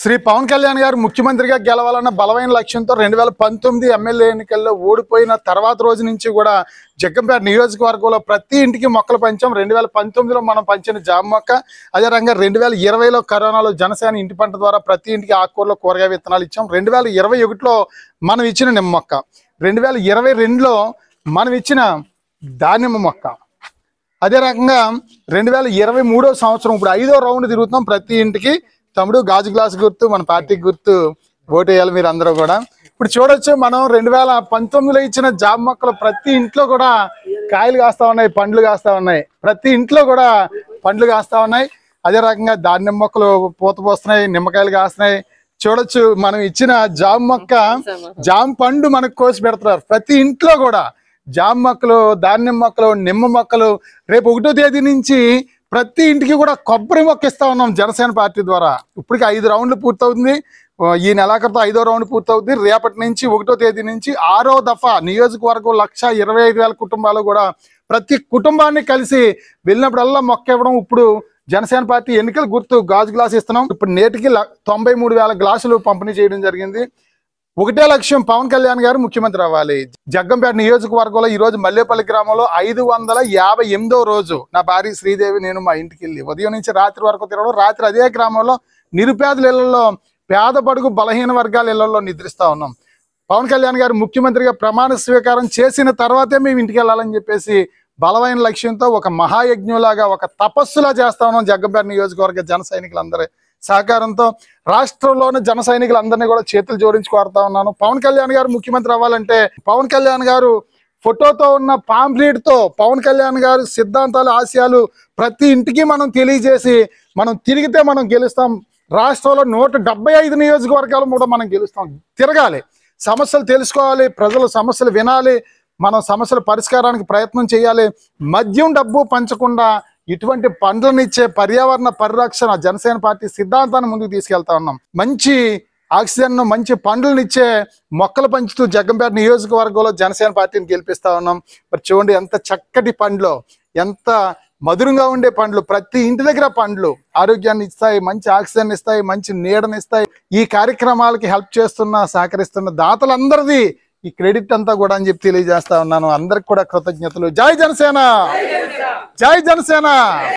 శ్రీ పవన్ కళ్యాణ్ గారు ముఖ్యమంత్రిగా గెలవాలన్న బలమైన లక్ష్యంతో రెండు వేల పంతొమ్మిది ఎమ్మెల్యే ఎన్నికల్లో ఓడిపోయిన తర్వాత రోజు నుంచి కూడా జగ్గంపేట నియోజకవర్గంలో ప్రతి ఇంటికి మొక్కలు పంచాం రెండు వేల పంతొమ్మిదిలో మనం పంచిన జామ మొక్క అదేవిధంగా రెండు వేల ఇరవైలో కరోనాలో జనసేన ఇంటి పంట ద్వారా ప్రతి ఇంటికి ఆకుకూరలో కూరగాయ విత్తనాలు ఇచ్చాం రెండు వేల ఇరవై ఒకటిలో మనం ఇచ్చిన నిమ్మ మొక్క రెండు వేల ఇరవై రెండులో మనం ఇచ్చిన దానిమ్మ మొక్క అదే రకంగా రెండు వేల ఇరవై మూడో సంవత్సరం ఇప్పుడు ఐదో రౌండ్ తిరుగుతున్నాం ప్రతి ఇంటికి తమ్ముడు గాజు గ్లాస్ గుర్తు మన పార్టీకి గుర్తు ఓటేయాలి మీరు అందరూ కూడా ఇప్పుడు చూడొచ్చు మనం రెండు వేల పంతొమ్మిదిలో ఇచ్చిన జాబ్ మొక్కలు ప్రతి ఇంట్లో కూడా కాయలు కాస్తా ఉన్నాయి పండ్లు కాస్తా ఉన్నాయి ప్రతి ఇంట్లో కూడా పండ్లు కాస్తా ఉన్నాయి అదే రకంగా దానిమ్మ మొక్కలు పూత పోస్తున్నాయి నిమ్మకాయలు కాస్తున్నాయి చూడొచ్చు మనం ఇచ్చిన జామ్ మొక్క జామ్ పండు మనకు కోసి పెడుతున్నారు ప్రతి ఇంట్లో కూడా జామ్ మొక్కలు ధాన్యం మొక్కలు నిమ్మ మొక్కలు రేపు ఒకటో తేదీ నుంచి ప్రతి ఇంటికి కూడా కొబ్బరి ఇస్తా ఉన్నాం జనసేన పార్టీ ద్వారా ఇప్పటికి ఐదు రౌండ్లు పూర్తవుతుంది ఈ క్రితం ఐదో రౌండ్ పూర్తవుతుంది రేపటి నుంచి ఒకటో తేదీ నుంచి ఆరో దఫా నియోజకవర్గం లక్ష ఇరవై ఐదు వేల కుటుంబాలు కూడా ప్రతి కుటుంబాన్ని కలిసి వెళ్ళినప్పుడల్లా మొక్క ఇవ్వడం ఇప్పుడు జనసేన పార్టీ ఎన్నికలు గుర్తు గాజు గ్లాస్ ఇస్తున్నాం ఇప్పుడు నేటికి తొంభై మూడు వేల గ్లాసులు పంపిణీ చేయడం జరిగింది ఒకటే లక్ష్యం పవన్ కళ్యాణ్ గారు ముఖ్యమంత్రి అవ్వాలి జగ్గంపేట నియోజకవర్గంలో ఈ రోజు మల్లేపల్లి గ్రామంలో ఐదు వందల యాభై ఎనిమిదో రోజు నా భార్య శ్రీదేవి నేను మా ఇంటికి వెళ్ళి ఉదయం నుంచి రాత్రి వరకు తిరగడం రాత్రి అదే గ్రామంలో నిరుపేదల ఇళ్లలో పేద పడుగు బలహీన వర్గాల ఇళ్లలో నిద్రిస్తూ ఉన్నాం పవన్ కళ్యాణ్ గారు ముఖ్యమంత్రిగా ప్రమాణ స్వీకారం చేసిన తర్వాతే మేము ఇంటికి వెళ్ళాలని చెప్పేసి బలమైన లక్ష్యంతో ఒక మహాయజ్ఞంలాగా ఒక తపస్సులా చేస్తా ఉన్నాం జగ్గంపేట నియోజకవర్గ జన సైనికులందరూ సహకారంతో రాష్ట్రంలోని జన సైనికులందరినీ కూడా చేతులు జోడించి కోరుతా ఉన్నాను పవన్ కళ్యాణ్ గారు ముఖ్యమంత్రి అవ్వాలంటే పవన్ కళ్యాణ్ గారు ఫోటోతో ఉన్న పాంప్లీట్తో పవన్ కళ్యాణ్ గారు సిద్ధాంతాలు ఆశయాలు ప్రతి ఇంటికి మనం తెలియజేసి మనం తిరిగితే మనం గెలుస్తాం రాష్ట్రంలో నూట డెబ్బై ఐదు నియోజకవర్గాలు కూడా మనం గెలుస్తాం తిరగాలి సమస్యలు తెలుసుకోవాలి ప్రజల సమస్యలు వినాలి మనం సమస్యల పరిష్కారానికి ప్రయత్నం చేయాలి మద్యం డబ్బు పంచకుండా ఇటువంటి పండ్లనిచ్చే పర్యావరణ పరిరక్షణ జనసేన పార్టీ సిద్ధాంతాన్ని ముందుకు తీసుకెళ్తా ఉన్నాం మంచి ఆక్సిజన్ను మంచి పండ్లను ఇచ్చే మొక్కలు పంచుతూ జగ్గంపేట నియోజకవర్గంలో జనసేన పార్టీని గెలిపిస్తా ఉన్నాం మరి చూడండి ఎంత చక్కటి పండ్లు ఎంత మధురంగా ఉండే పండ్లు ప్రతి ఇంటి దగ్గర పండ్లు ఆరోగ్యాన్ని ఇస్తాయి మంచి ఆక్సిజన్ ఇస్తాయి మంచి నీడని ఇస్తాయి ఈ కార్యక్రమాలకి హెల్ప్ చేస్తున్న సహకరిస్తున్న దాతలందరిది ఈ క్రెడిట్ అంతా కూడా అని చెప్పి తెలియజేస్తా ఉన్నాను అందరికి కూడా కృతజ్ఞతలు జై జనసేన జై జనసేన